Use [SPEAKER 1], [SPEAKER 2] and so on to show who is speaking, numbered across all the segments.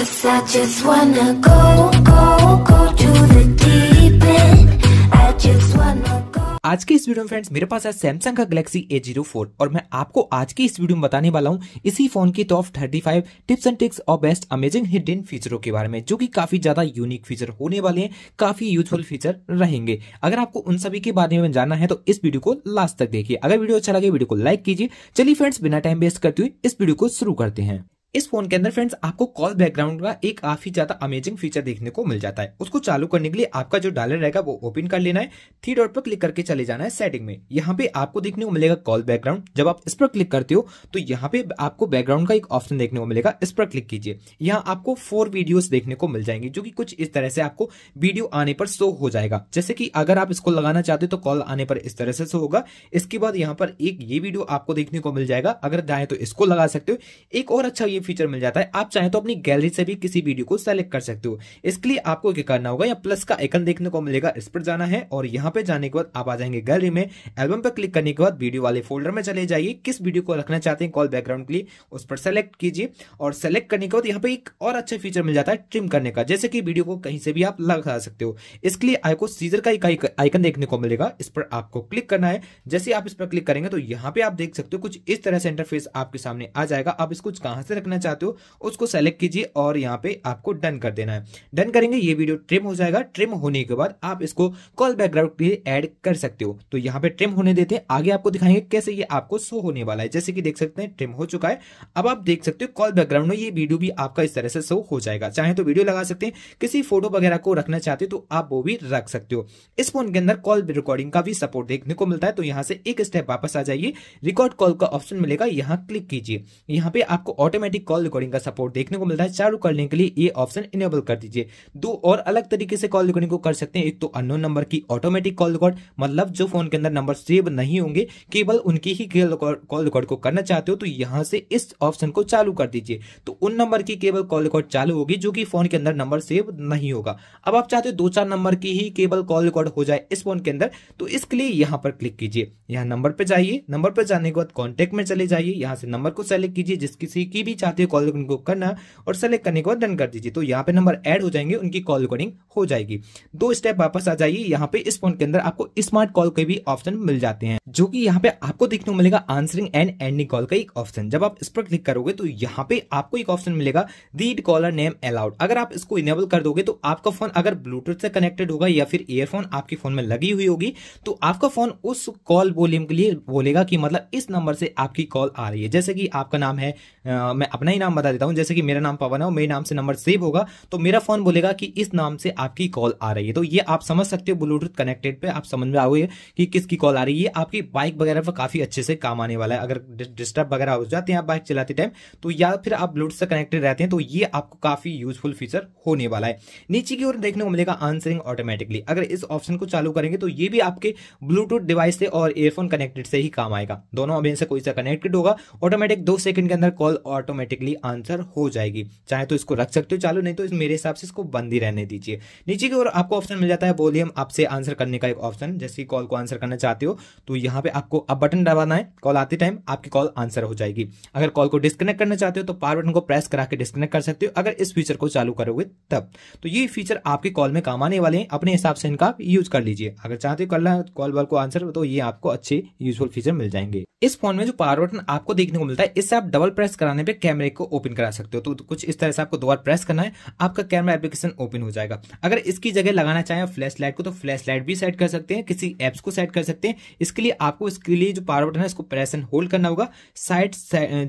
[SPEAKER 1] Cause I just wanna go, go, go to the deep end I just wanna आज के इस video में friends मेरे पास है सैमसंग का गैलेक्सी फोर और मैं आपको आज की इस वीडियो में बताने वाला हूँ इसी फोन की top thirty five tips and tricks और बेस्ट अमेजिंग हिडन फीचरों के बारे में जो कि काफी ज्यादा यूनिक फीचर होने वाले हैं काफी यूजफुल फीचर रहेंगे अगर आपको उन सभी के बारे में जानना है तो इस वीडियो को लास्ट तक देखिए अगर वीडियो अच्छा लगे वीडियो को लाइक कीजिए चलिए फ्रेंड्स बिना टाइम वेस्ट करते हुए इस वीडियो को शुरू करते हैं इस फोन के अंदर फ्रेंड्स आपको कॉल बैकग्राउंड का एक काफी ज्यादा अमेजिंग फीचर देखने को मिल जाता है उसको चालू करने के लिए आपका जो डायलर रहेगा वो ओपन कर लेना है थ्री डॉट पर क्लिक करके चले जाना है सेटिंग में यहाँ पे आपको देखने को मिलेगा कॉल बैकग्राउंड जब आप इस पर क्लिक करते हो तो यहाँ पे आपको बैकग्राउंड का एक ऑप्शन देखने को मिलेगा इस पर क्लिक कीजिए यहाँ आपको फोर वीडियो देखने को मिल जाएंगे जो की कुछ इस तरह से आपको वीडियो आने पर शो हो जाएगा जैसे की अगर आप इसको लगाना चाहते हो तो कॉल आने पर इस तरह से शो होगा इसके बाद यहाँ पर एक ये वीडियो आपको देखने को मिल जाएगा अगर जाए तो इसको लगा सकते हो एक और अच्छा ये ये फीचर मिल जाता है आप चाहे तो अपनी गैलरी से भी किसी वीडियो को सेलेक्ट कर सकते हो इसके लिए आपको क्या करना होगा या प्लस का आइकन देखने को मिलेगा इस पर जाना है और यहाँ पे जाने के बाद आप आ जाएंगे गैलरी में एल्बम पर क्लिक करने के बाद वीडियो वाले फोल्डर में चले जाइए किस वीडियो को रखना चाहते हैं कॉल बैकग्राउंड के लिए उस पर सेलेक्ट कीजिए और सेलेक्ट करने के बाद यहाँ पे एक और अच्छा फीचर मिल जाता है ट्रिम करने का जैसे कि वीडियो को कहीं से भी आप लगा सकते हो इसके लिए आपको सीजर का एक आइकन देखने को मिलेगा इस पर आपको क्लिक करना है जैसे आप इस पर क्लिक करेंगे तो यहाँ पे आप देख सकते हो कुछ इस तरह से इंटरफेस आपके सामने आ जाएगा आप इसको कहां से रखना रखना चाहते हो उसको सेलेक्ट कीजिए और यहाँ पे आपको डन कर देना है डन करेंगे ये वीडियो ट्रिम हो जाएगा ट्रिम होने के बाद आप इसको कॉल बैकग्राउंड के लिए ऐड कर सकते हो तो यहाँ पे ट्रिम होने देते हैं आगे आपको दिखाएंगे कैसे ये आपको शो होने वाला है जैसे कि देख सकते हैं ट्रिम हो चुका है अब आप देख सकते हो कॉल बैकग्राउंड में ये वीडियो भी आपका इस तरह से शो हो जाएगा चाहे तो वीडियो लगा सकते हैं किसी फोटो वगैरह को रखना चाहते हो तो आप वो भी रख सकते हो इस फोन के अंदर कॉल रिकॉर्डिंग का भी सपोर्ट देखने को मिलता है तो यहाँ से एक स्टेप वापस आ जाइए रिकॉर्ड कॉल का ऑप्शन मिलेगा यहाँ क्लिक कीजिए यहाँ पे आपको ऑटोमेटिक कॉल रिकॉर्डिंग का सपोर्ट देखने को मिलता है चालू करने के लिए ये ऑप्शन इनेबल कर दीजिए दो और अलग तरीके से कॉल रिकॉर्डिंग को कर सकते हैं एक तो अननोन नंबर की ऑटोमेटिक कॉल रिकॉर्ड मतलब जो फोन के अंदर नंबर सेव नहीं होंगे केवल उनकी ही कॉल रिकॉर्ड को करना चाहते हो तो यहाँ से इस ऑप्शन को चालू कर दीजिए तो उन नंबर की केवल कॉल रिकॉर्ड चालू होगी जो कि फोन के अंदर नंबर सेव नहीं होगा अब आप चाहते हो दो चार नंबर की ही केवल कॉल रिकॉर्ड हो जाए इस फोन के अंदर तो इसके लिए यहाँ पर क्लिक कीजिए यहाँ नंबर पर जाइए नंबर पर जाने के बाद कॉन्टेक्ट में चले जाइए यहाँ से नंबर को सेलेक्ट कीजिए जिस किसी की भी चाहते चाहते हो कॉल रिकॉर्डिंग को करना और सेलेक्ट करने के बाद डन कर दीजिए तो यहाँ पे नंबर ऐड हो जाएंगे उनकी कॉल रिकॉर्डिंग हो जाएगी दो स्टेप वापस आ जाइए यहाँ पे इस फोन के अंदर आपको स्मार्ट कॉल के भी ऑप्शन मिल जाते हैं जो कि यहाँ पे आपको देखने को मिलेगा आंसरिंग एंड एंडिंग कॉल का एक ऑप्शन जब आप इस पर क्लिक करोगे तो यहाँ पे आपको एक ऑप्शन मिलेगा रीड कॉलर नेम अलाउड अगर आप इसको इनेबल कर दोगे तो आपका फोन अगर ब्लूटूथ से कनेक्टेड होगा या फिर ईयरफोन आपके फोन में लगी हुई होगी तो आपका फोन उस कॉल वॉल्यूम के लिए बोलेगा कि मतलब इस नंबर से आपकी कॉल आ रही है जैसे कि आपका नाम है आ, मैं अपना ही नाम बता देता हूँ जैसे कि मेरा नाम पवन है और मेरे नाम से नंबर सेव होगा तो मेरा फोन बोलेगा कि इस नाम से आपकी कॉल आ रही है तो ये आप समझ सकते हो ब्लूटूथ कनेक्टेड पे आप समझ में आओगे कि किसकी कॉल आ रही है आपकी बाइक वगैरह पर काफी अच्छे से काम आने वाला है अगर डिस्टर्ब वगैरह हो जाते हैं आप बाइक चलाते टाइम तो या फिर आप ब्लूटूथ से कनेक्टेड रहते हैं तो ये आपको काफी यूजफुल फीचर होने वाला है नीचे की ओर देखने को मिलेगा आंसरिंग ऑटोमेटिकली अगर इस ऑप्शन को चालू करेंगे तो ये भी आपके ब्लूटूथ डिवाइस से और एयरफोन कनेक्टेड से ही काम आएगा दोनों अब इनसे कोई सा कनेक्टेड होगा ऑटोमेटिक दो सेकंड के अंदर कॉल ऑटोमेटिक ऑटोमेटिकली आंसर हो जाएगी चाहे तो इसको रख सकते हो चालू नहीं तो इस मेरे हिसाब से इसको बंद ही रहने दीजिए नीचे की ओर आपको ऑप्शन मिल जाता है वॉल्यूम आपसे आंसर करने का एक ऑप्शन जैसे कि कॉल को आंसर करना चाहते हो तो यहाँ पे आपको अब बटन दबाना है कॉल आते टाइम आपकी कॉल आंसर हो जाएगी अगर कॉल को डिस्कनेक्ट करना चाहते हो तो पावर बटन को प्रेस करा के डिस्कनेक्ट कर सकते हो अगर इस फीचर को चालू करोगे तब तो ये फीचर आपके कॉल में काम आने वाले हैं अपने हिसाब से इनका यूज कर लीजिए अगर चाहते हो करना कॉल बॉल को आंसर तो ये आपको अच्छे यूजफुल फीचर मिल जाएंगे इस फोन में जो पावर बटन आपको देखने को मिलता है इससे आप डबल प्रेस कराने पर कैमरे को ओपन करा सकते हो तो कुछ इस तरह से आपको दो बार प्रेस करना है आपका कैमरा एप्लीकेशन ओपन हो जाएगा अगर इसकी जगह लगाना चाहें फ्लैश लाइट को तो फ्लैश लाइट भी सेट कर सकते हैं किसी एप्स को सेट कर सकते हैं इसके लिए आपको इसके लिए जो पावर बटन है इसको प्रेस एंड होल्ड करना होगा साइड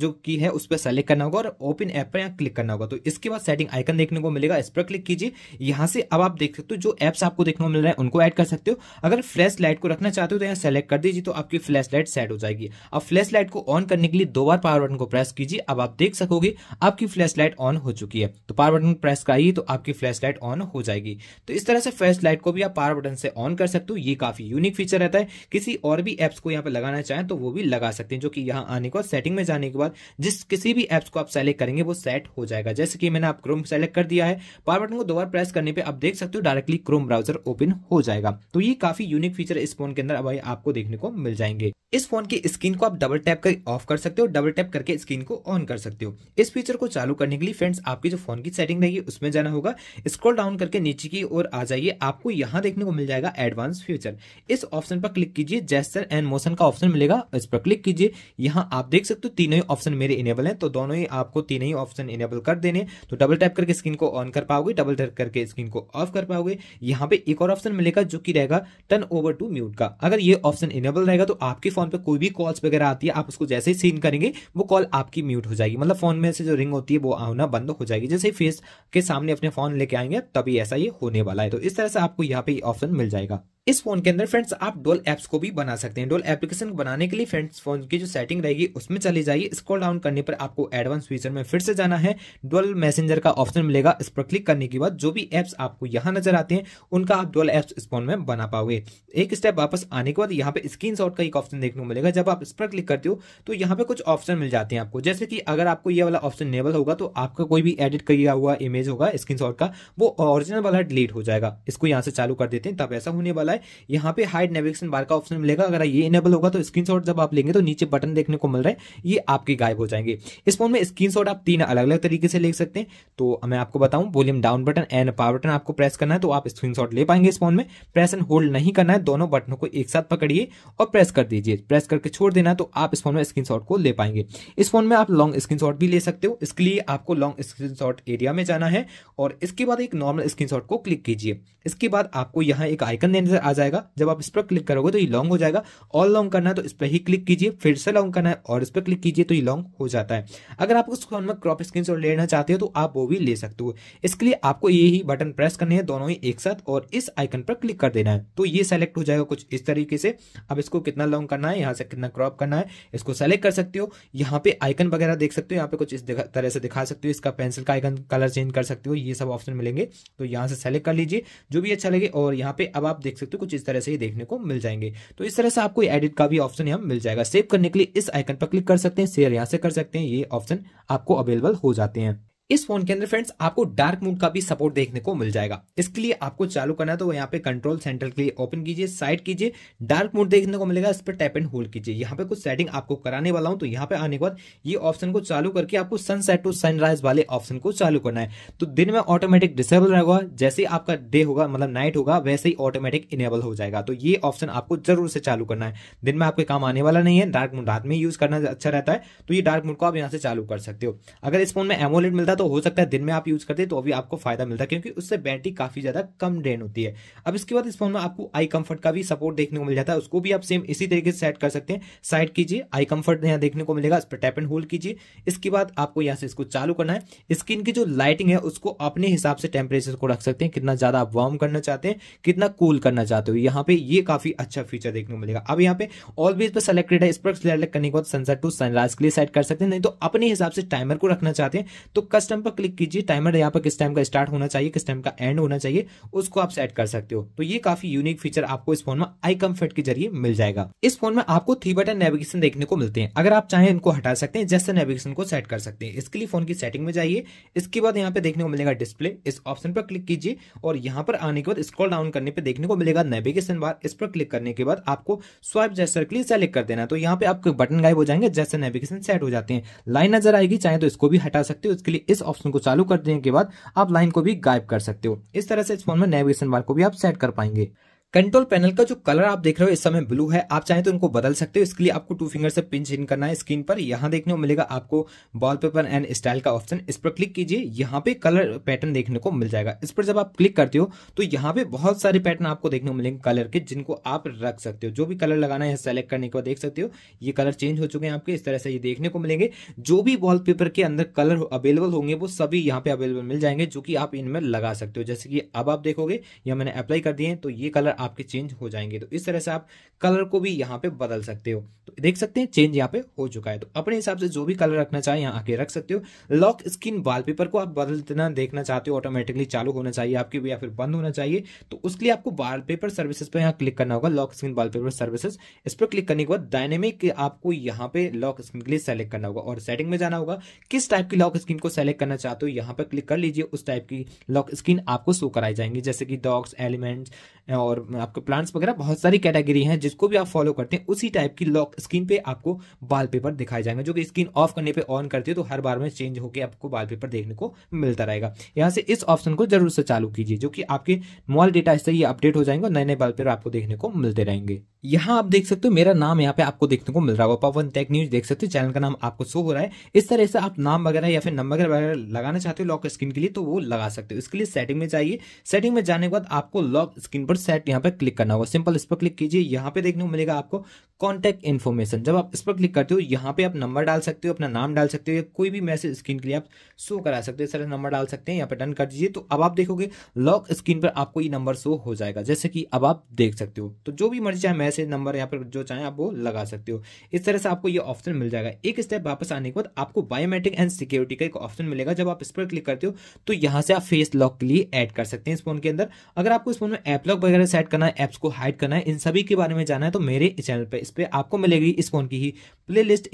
[SPEAKER 1] जो की है उस पर सेलेक्ट करना होगा और ओपन ऐप पर यहाँ क्लिक करना होगा तो इसके बाद सेटिंग आइकन देखने को मिलेगा इस पर क्लिक कीजिए यहाँ से अब आप देख सकते हो जो एप्स आपको देखने को मिल रहा है उनको एड कर सकते हो अगर फ्लैश लाइट को रखना चाहते हो तो यहाँ सेलेक्ट कर दीजिए तो आपकी फ्लैश लाइट सेट हो जाएगी अब फ्लैश लाइट को ऑन करने के लिए दो बार पावर बटन को प्रेस कीजिए अब आप देख देख सकोगे आपकी फ्लैश लाइट ऑन हो चुकी है तो पावर बटन प्रेस कराइए तो आपकी फ्लैश लाइट ऑन हो जाएगी तो इस तरह से फ्लैश लाइट को भी आप पावर बटन से ऑन कर सकते हो ये काफी यूनिक फीचर रहता है किसी और भी एप्स को यहाँ पर लगाना चाहें तो वो भी लगा सकते हैं जो कि यहाँ आने के बाद सेटिंग में जाने के बाद जिस किसी भी एप्स को आप सेलेक्ट करेंगे वो सेट हो जाएगा जैसे कि मैंने आप क्रोम सेलेक्ट कर दिया है पावर बटन को दोबारा प्रेस करने पर आप देख सकते हो डायरेक्टली क्रोम ब्राउजर ओपन हो जाएगा तो ये काफी यूनिक फीचर इस फोन के अंदर अब आपको देखने को मिल जाएंगे इस फोन की स्क्रीन को आप डबल टैप कर ऑफ कर सकते हो डबल टैप करके स्क्रीन को ऑन कर सकते हो सकते हो इस फीचर को चालू करने के लिए फ्रेंड्स आपके जो फोन की सेटिंग रहेगी उसमें जाना होगा स्क्रॉल डाउन करके नीचे की ओर आ जाइए आपको यहाँ देखने को मिल जाएगा एडवांस फीचर इस ऑप्शन पर क्लिक कीजिए जेस्टर एंड मोशन का ऑप्शन मिलेगा इस पर क्लिक कीजिए यहाँ आप देख सकते हो तीनों ही ऑप्शन मेरे इनेबल है तो दोनों ही आपको तीनों ही ऑप्शन इनेबल कर देने तो डबल टैप करके स्क्रीन को ऑन कर पाओगे डबल टैप करके स्क्रीन को ऑफ कर पाओगे यहाँ पे एक और ऑप्शन मिलेगा जो की रहेगा टर्न ओवर टू म्यूट का अगर ये ऑप्शन इनेबल रहेगा तो आपके फोन पर कोई भी कॉल्स वगैरह आती है आप उसको जैसे ही सीन करेंगे वो कॉल आपकी म्यूट हो जाएगी मतलब मतलब फ़ोन में से जो रिंग होती है वो आना बंद हो जाएगी जैसे फेस के सामने अपने फ़ोन लेके आएंगे तभी ऐसा ही होने वाला है तो इस तरह से आपको यहाँ पे ऑप्शन मिल जाएगा इस फोन के अंदर फ्रेंड्स आप डोल एप्स को भी बना सकते हैं डोल एप्लीकेशन बनाने के लिए फ्रेंड्स फोन की जो सेटिंग रहेगी उसमें चले जाइए स्क्रॉल डाउन करने पर आपको एडवांस फीचर में फिर से जाना है डोल मैसेंजर का ऑप्शन मिलेगा इस पर क्लिक करने के बाद जो भी एप्स आपको यहाँ नजर आते हैं उनका आप डोल एप्स इस फोन में बना पाओगे एक स्टेप वापस आने के बाद यहाँ पे स्क्रीन का एक ऑप्शन देखने को मिलेगा जब आप इस पर क्लिक करते हो तो यहाँ पे कुछ ऑप्शन मिल जाते हैं आपको जैसे कि अगर आपको ये वाला ऑप्शन नेबल होगा तो आपका कोई भी एडिट किया हुआ इमेज होगा स्क्रीन का वो ऑरिजिनल वाला डिलीट हो जाएगा इसको यहाँ से चालू कर देते हैं तब ऐसा होने वाला वाला है यहाँ पे हाइड नेविगेशन बार का ऑप्शन मिलेगा अगर ये इनेबल होगा तो स्क्रीन जब आप लेंगे तो नीचे बटन देखने को मिल रहा है ये आपके गायब हो जाएंगे इस फोन में स्क्रीन आप तीन अलग अलग तरीके से ले सकते हैं तो मैं आपको बताऊं volume down button and power button आपको प्रेस करना है तो आप स्क्रीन ले पाएंगे इस फोन में प्रेस एंड होल्ड नहीं करना है दोनों बटनों को एक साथ पकड़िए और प्रेस कर दीजिए प्रेस करके छोड़ देना तो आप इस फोन में स्क्रीन को ले पाएंगे इस फोन में आप लॉन्ग स्क्रीन भी ले सकते हो इसके लिए आपको लॉन्ग स्क्रीन एरिया में जाना है और इसके बाद एक नॉर्मल स्क्रीन को क्लिक कीजिए इसके बाद आपको यहाँ एक आइकन देने आ जाएगा जब आप इस पर क्लिक करोगे तो ये लॉन्ग हो जाएगा ऑल लॉन्ग करना है तो इस पर ही क्लिक कीजिए फिर से लॉन्ग करना है और इस पर क्लिक कीजिए तो ये लॉन्ग हो जाता है अगर आप उस फोन में क्रॉप स्क्रीन लेना चाहते हो तो आप वो भी ले सकते हो इसके लिए आपको ये ही बटन प्रेस करने हैं दोनों ही एक साथ और इस आइकन पर क्लिक कर देना है तो ये सेलेक्ट हो जाएगा कुछ इस तरीके से अब इसको कितना लॉन्ग करना है यहाँ से कितना क्रॉप करना है इसको सेलेक्ट कर सकते हो यहाँ पे आइकन वगैरह देख सकते हो यहाँ पे कुछ इस तरह से दिखा सकते हो इसका पेंसिल का आइकन कलर चेंज कर सकते हो ये सब ऑप्शन मिलेंगे तो यहाँ से सेलेक्ट कर लीजिए जो भी अच्छा लगे और यहाँ पे अब आप देख सकते सकते हो कुछ इस तरह से ही देखने को मिल जाएंगे तो इस तरह से आपको एडिट का भी ऑप्शन यहाँ मिल जाएगा सेव करने के लिए इस आइकन पर क्लिक कर सकते हैं शेयर यहाँ से कर सकते हैं ये ऑप्शन आपको अवेलेबल हो जाते हैं इस फोन के अंदर फ्रेंड्स आपको डार्क मोड का भी सपोर्ट देखने को मिल जाएगा इसके लिए आपको चालू करना तो यहाँ पे कंट्रोल सेंटर के लिए ओपन कीजिए साइड कीजिए डार्क मोड देखने को मिलेगा इस पर टैप एंड होल्ड कीजिए यहाँ पे कुछ सेटिंग आपको कराने वाला हूँ तो यहाँ पे आने के बाद ये ऑप्शन को चालू करके आपको सनसेट टू सनराइज वाले ऑप्शन को चालू करना है तो दिन में ऑटोमेटिक डिसेबल रहेगा जैसे आपका डे होगा मतलब नाइट होगा वैसे ही ऑटोमेटिक इनेबल हो जाएगा तो ये ऑप्शन आपको जरूर से चालू करना है दिन में आपके काम आने वाला नहीं है डार्क मोड रात में यूज करना अच्छा रहता है तो ये डार्क मोड को आप यहाँ से चालू कर सकते हो अगर इस फोन में एमोलेट मिलता है तो तो हो सकता है दिन में आप यूज करते तो अभी आपको फायदा मिलता है क्योंकि उससे बैटरी काफी ज्यादा कम ड्रेन होती है अब इसके बाद इस फोन में आपको आई कंफर्ट का भी सपोर्ट देखने को मिल जाता है उसको भी आप सेम इसी तरीके से सेट कर सकते हैं साइड कीजिए आई कंफर्ट यहाँ देखने को मिलेगा इस पर टैप एंड होल्ड कीजिए इसके बाद आपको यहाँ से इसको चालू करना है स्क्रीन की जो लाइटिंग है उसको अपने हिसाब से टेम्परेचर को रख सकते हैं कितना ज्यादा आप वार्म करना चाहते हैं कितना कूल करना चाहते हो यहाँ पे ये काफी अच्छा फीचर देखने को मिलेगा अब यहाँ पे ऑलवेज पर सेलेक्टेड है इस पर सेलेक्ट करने के बाद सनसेट टू सनराइज के लिए सेट कर सकते हैं नहीं तो अपने हिसाब से टाइमर को रखना चाहते हैं तो कर टाइम पर क्लिक कीजिए टाइमर यहाँ पर किस टाइम का स्टार्ट होना चाहिए किस टाइम का एंड होना चाहिए उसको आप सेट कर सकते हो तो ये काफी यूनिक फीचर आपको इस फोन में आई कम्फर्ट के जरिए मिल जाएगा इस फोन में आपको थ्री बटन नेविगेशन देखने को मिलते हैं अगर आप चाहें इनको हटा सकते हैं जैसे नेविगेशन को सेट कर सकते हैं इसके लिए फोन की सेटिंग में जाइए इसके बाद यहाँ पे देखने को मिलेगा डिस्प्ले इस ऑप्शन पर क्लिक कीजिए और यहाँ पर आने के बाद स्क्रॉल डाउन करने पर देखने को मिलेगा नेविगेशन बार इस पर क्लिक करने के बाद आपको स्वाइप जैसर के लिए सेलेक्ट कर देना तो यहाँ पे आपके बटन गायब हो जाएंगे जैसे नेविगेशन सेट हो जाते हैं लाइन नजर आएगी चाहे तो इसको भी हटा सकते हो इसके लिए इस ऑप्शन को चालू कर देने के बाद आप लाइन को भी गायब कर सकते हो इस तरह से इस फोन में नेविगेशन बार को भी आप सेट कर पाएंगे कंट्रोल पैनल का जो कलर आप देख रहे हो इस समय ब्लू है आप चाहें तो इनको बदल सकते हो इसके लिए आपको टू फिंगर से पिंच इन करना है स्क्रीन पर यहाँ देखने को मिलेगा आपको वॉलपेपर एंड स्टाइल का ऑप्शन इस पर क्लिक कीजिए यहाँ पे कलर पैटर्न देखने को मिल जाएगा इस पर जब आप क्लिक करते हो तो यहाँ पे बहुत सारे पैटर्न आपको देखने को मिलेंगे कलर के जिनको आप रख सकते हो जो भी कलर लगाना है सेलेक्ट करने के बाद देख सकते हो ये कलर चेंज हो चुके हैं आपके इस तरह से ये देखने को मिलेंगे जो भी वॉल के अंदर कलर अवेलेबल होंगे वो सभी यहाँ पे अवेलेबल मिल जाएंगे जो कि आप इनमें लगा सकते हो जैसे कि अब आप देखोगे या मैंने अप्लाई कर दिए तो ये कलर आपके चेंज हो जाएंगे तो इस तरह से आप कलर को भी यहाँ पे बदल सकते हो तो देख सकते हैं चेंज यहाँ पे हो चुका है तो अपने हिसाब से जो भी कलर रखना चाहे यहाँ आके रख सकते हो लॉक स्क्रीन वॉलपेपर को आप बदलना देखना चाहते हो ऑटोमेटिकली चालू होना चाहिए आपके या फिर बंद होना चाहिए तो उसके लिए आपको वॉलपेपर सर्विसेज पर यहाँ क्लिक करना होगा लॉक स्क्रीन वॉलपेपर सर्विसेज इस पर क्लिक करने के बाद डायनेमिक आपको यहाँ पे लॉक स्क्रीन के लिए सेलेक्ट करना होगा और सेटिंग में जाना होगा किस टाइप की लॉक स्क्रीन को सेलेक्ट करना चाहते हो यहाँ पर क्लिक कर लीजिए उस टाइप की लॉक स्क्रीन आपको शो कराई जाएंगी जैसे कि डॉग्स एलिमेंट्स और आपके प्लांट्स वगैरह बहुत सारी कैटेगरी हैं जिसको भी आप फॉलो करते हैं उसी टाइप की लॉक स्क्रीन पे आपको वाल पेपर दिखाए जाएंगे जो कि स्क्रीन ऑफ करने पे ऑन करते है तो हर बार में चेंज होकर आपको वाल पेपर देखने को मिलता रहेगा यहाँ से इस ऑप्शन को जरूर से चालू कीजिए जो कि आपके मॉल डेटा से अपडेट हो जाएंगे और नए नए वाल पेपर आपको देखने को मिलते रहेंगे यहां आप देख सकते हो मेरा नाम यहाँ पे आपको देखने को मिल रहा होगा पवन टेक न्यूज देख सकते हो चैनल का नाम आपको शो हो रहा है इस तरह से आप नाम वगैरह या फिर नंबर वगैरह लगाना चाहते हो लॉक स्क्रीन के लिए तो वो लगा सकते हो इसके लिए सेटिंग में जाइए सेटिंग में जाने के बाद आपको लॉक स्क्रीन पर सेट यहाँ पे क्लिक करना होगा सिंपल इस पर क्लिक कीजिए यहाँ पे देखने को मिलेगा आपको कॉन्टैक्ट इन्फॉर्मेशन जब आप इस पर क्लिक करते हो यहाँ पे आप नंबर डाल सकते हो अपना नाम डाल सकते हो या कोई भी मैसेज स्क्रीन के लिए आप शो करा सकते हो इस तरह नंबर डाल सकते हैं यहाँ पे डन कर दीजिए तो अब आप देखोगे लॉक स्क्रीन पर आपको ये नंबर शो हो जाएगा जैसे कि अब आप देख सकते हो तो जो भी मर्जी चाहे ऐसे नंबर यहाँ पर जो चाहें आप वो लगा सकते हो इस तरह से आपको ये ऑप्शन मिल जाएगा एक स्टेप वापस आने के बाद आपको बायोमेट्रिक एंड सिक्योरिटी का एक ऑप्शन मिलेगा जब आप इस पर क्लिक करते हो तो यहाँ से आप फेस लॉक के लिए ऐड कर सकते हैं इस फोन के अंदर अगर आपको इस फोन में ऐप लॉक वगैरह सेट करना है ऐप्स को हाइड करना है इन सभी के बारे में जाना है तो मेरे चैनल पर इस पर आपको मिलेगी इस फोन की ही प्ले लिस्ट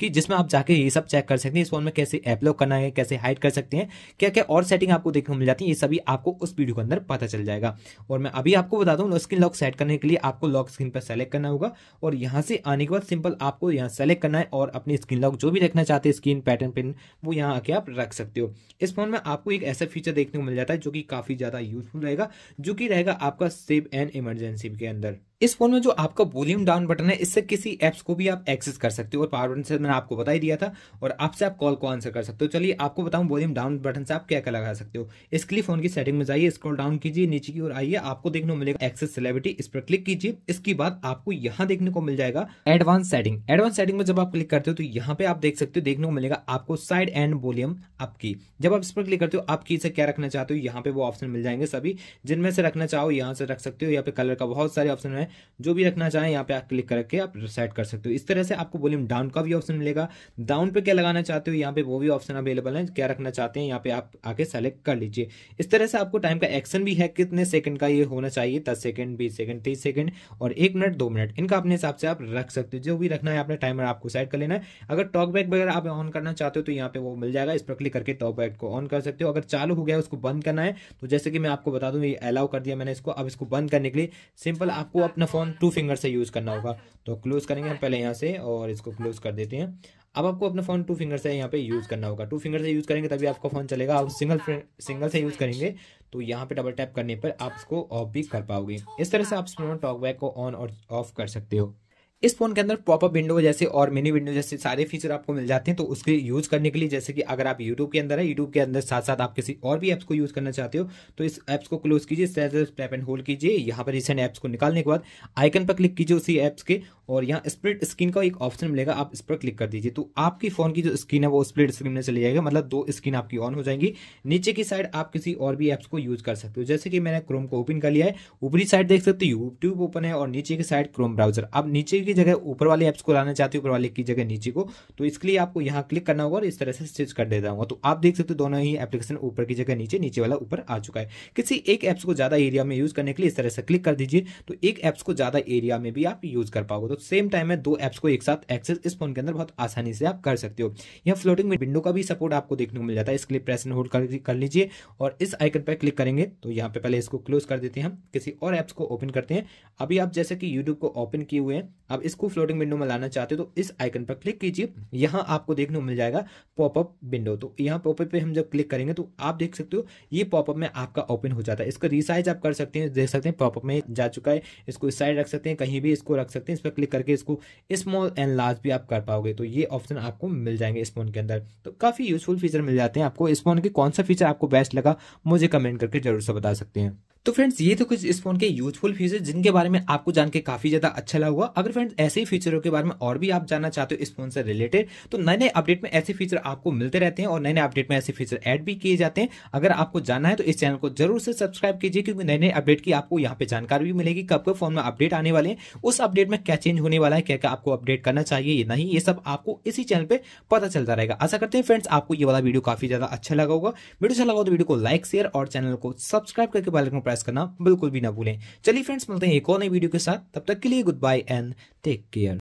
[SPEAKER 1] की जिसमें आप जाके ये सब चेक कर सकते हैं इस फोन में कैसे ऐप लॉक करना है कैसे हाइड कर सकते हैं क्या क्या और सेटिंग आपको देखने को मिल जाती है ये सभी आपको उस वीडियो के अंदर पता चल जाएगा और मैं अभी आपको बता हूँ स्क्रीन लॉक सेट करने के लिए आपको लॉक स्क्रीन पर सेलेक्ट करना होगा और यहाँ से आने के बाद सिंपल आपको यहाँ सेलेक्ट करना है और अपनी स्क्रीन लॉक जो भी रखना चाहते हैं स्क्रीन पैटर्न पिन वो यहाँ आके आप रख सकते हो इस फोन में आपको एक ऐसा फीचर देखने को मिल जाता है जो कि काफ़ी ज़्यादा यूजफुल रहेगा जो कि रहेगा आपका सेव एंड इमरजेंसी के अंदर इस फोन में जो आपका वॉल्यूम डाउन बटन है इससे किसी ऐप्स को भी आप एक्सेस कर सकते हो और पावर बटन से मैंने आपको बताई दिया था और आपसे आप कॉल को आंसर कर सकते हो चलिए आपको बताऊं वॉल्यूम डाउन बटन से आप क्या क्या लगा सकते हो इसके लिए फोन की सेटिंग में जाइए स्क्रॉल डाउन कीजिए नीचे की ओर आइए आपको देखने को मिलेगा एक्सेस सेलेब्रिटी इस पर क्लिक कीजिए इसके बाद आपको यहाँ देखने को मिल जाएगा एडवांस सेटिंग एडवांस सेटिंग में जब आप क्लिक करते हो तो यहाँ पे आप देख सकते हो देखने को मिलेगा आपको साइड एंड वॉल्यूम आपकी जब आप इस पर क्लिक करते हो आप की से क्या रखना चाहते हो यहाँ पे वो ऑप्शन मिल जाएंगे सभी जिनमें से रखना चाहो यहाँ से रख सकते हो यहाँ पे कलर का बहुत सारे ऑप्शन है है जो भी रखना चाहें यहाँ पे आप क्लिक करके आप सेट कर सकते हो इस तरह से आपको वॉल्यूम डाउन का भी ऑप्शन मिलेगा डाउन पे क्या लगाना चाहते हो यहाँ पे वो भी ऑप्शन अवेलेबल है क्या रखना चाहते हैं यहाँ पे आप आके सेलेक्ट कर लीजिए इस तरह से आपको टाइम का एक्शन भी है कितने सेकंड का ये होना चाहिए दस सेकंड बीस सेकंड तीस सेकंड और एक मिनट दो मिनट इनका अपने हिसाब से आप रख सकते हो जो भी रखना है अपने टाइमर आपको सेट कर लेना है अगर टॉक बैक वगैरह आप ऑन करना चाहते हो तो यहाँ पे वो मिल जाएगा इस पर क्लिक करके टॉक बैक को ऑन कर सकते हो अगर चालू हो गया उसको बंद करना है तो जैसे कि मैं आपको बता दूँ ये अलाउ कर दिया मैंने इसको अब इसको बंद करने के लिए सिंपल आपको आप अपना फ़ोन टू फिंगर से यूज़ करना होगा तो क्लोज़ करेंगे हम पहले यहाँ से और इसको क्लोज़ कर देते हैं अब आपको अपना फ़ोन टू फिंगर से यहाँ पे यूज़ करना होगा टू फिंगर से यूज़ करेंगे तभी आपका फ़ोन चलेगा आप सिंगल सिंगल से यूज़ करेंगे तो यहाँ पे डबल टैप करने पर आप इसको ऑफ भी कर पाओगे इस तरह से आप स्मार्ट टॉक बैक को ऑन और ऑफ कर सकते हो इस फोन के अंदर पॉपअप विंडो जैसे और मिनी विंडो जैसे सारे फीचर आपको मिल जाते हैं तो उसके यूज करने के लिए जैसे कि अगर आप यूट्यूब के अंदर है यूट्यूब के अंदर साथ साथ आप किसी और भी एप्स को यूज करना चाहते हो तो इस एप्स को क्लोज कीजिए टैप एंड होल्ड कीजिए यहाँ पर रिसेंट एप्स को निकालने के बाद आइकन पर क्लिक कीजिए उसी एप्स के और यहाँ स्प्लिट स्क्रीन का एक ऑप्शन मिलेगा आप इस पर क्लिक कर दीजिए तो आपकी फोन की जो स्क्रीन है वो स्प्लिट स्क्रीन में चली जाएगा मतलब दो स्क्रीन आपकी ऑन हो जाएंगी नीचे की साइड आप किसी और भी ऐप्स को यूज कर सकते हो जैसे कि मैंने क्रोम को ओपन कर लिया है ऊपरी साइड देख सकते हो यूट्यूब ओपन है और नीचे की साइड क्रोम ब्राउजर आप नीचे की जगह ऊपर वाले ऐप्स को लाना चाहते हो ऊपर वाले की जगह नीचे को तो इसके लिए आपको यहाँ क्लिक करना होगा और इस तरह से स्विच कर देता हूँ तो आप देख सकते हो दोनों ही एप्लीकेशन ऊपर की जगह नीचे नीचे वाला ऊपर आ चुका है किसी एक ऐप्स को ज़्यादा एरिया में यूज़ करने के लिए इस तरह से क्लिक कर दीजिए तो एक ऐप्स को ज़्यादा एरिया में भी आप यूज़ कर पाओगे तो सेम टाइम में दो ऐप्स को एक साथ एक्सेस इस फोन के अंदर बहुत आसानी से आप कर सकते हो यहाँ फ्लोटिंग विंडो का भी सपोर्ट आपको देखने को मिल जाता है इसके लिए प्रेस एंड होल्ड कर, लीजिए और इस आइकन पर क्लिक करेंगे तो यहाँ पे पहले इसको क्लोज कर देते हैं हम किसी और एप्स को ओपन करते हैं अभी आप जैसे कि यूट्यूब को ओपन किए हुए हैं आप इसको फ्लोटिंग विंडो में लाना चाहते हो तो इस आइकन पर क्लिक कीजिए यहाँ आपको देखने को मिल जाएगा पॉपअप विंडो तो यहाँ पॉपअप पे हम जब क्लिक करेंगे तो आप देख सकते हो ये पॉपअप में आपका ओपन हो जाता है इसका रिसाइज आप कर सकते हैं देख सकते हैं पॉपअप में जा चुका है इसको इस साइड रख सकते हैं कहीं भी इसको रख सकते हैं इस पर क्लिक करके इसको स्मॉल एंड लार्ज भी आप कर पाओगे तो ये ऑप्शन आपको मिल जाएंगे स्पोन के अंदर तो काफ़ी यूजफुल फीचर मिल जाते हैं आपको स्पोन के कौन सा फीचर आपको बेस्ट लगा मुझे कमेंट करके जरूर से बता सकते हैं तो फ्रेंड्स ये तो कुछ इस फोन के यूजफुल फीचर जिनके बारे में आपको जान के काफी ज्यादा अच्छा लगा हुआ अगर फ्रेंड्स ऐसे ही फीचरों के बारे में और भी आप जानना चाहते हो इस फोन से रिलेटेड तो नए नए अपडेट में ऐसे फीचर आपको मिलते रहते हैं और नए नए अपडेट में ऐसे फीचर ऐड भी किए जाते हैं अगर आपको जानना है तो इस चैनल को जरूर से सब्सक्राइब कीजिए क्योंकि नए नए अपडेट की आपको यहाँ पे जानकारी भी मिलेगी कब कब फोन में अपडेट आने वाले हैं उस अपडेट में क्या चेंज होने वाला है क्या क्या आपको अपडेट करना चाहिए या नहीं ये सब आपको इसी चैनल पर पता चलता रहेगा आशा करते हैं फ्रेंड्स आपको ये वाला वीडियो काफी ज्यादा अच्छा लगा होगा वीडियो अच्छा लगा हो तो वीडियो को लाइक शेयर और चैनल को सब्सक्राइब करके बेल को प्रेस सब्सक्राइब करना बिल्कुल भी ना भूलें चलिए फ्रेंड्स मिलते हैं एक और नई वीडियो के साथ तब तक के लिए goodbye and take care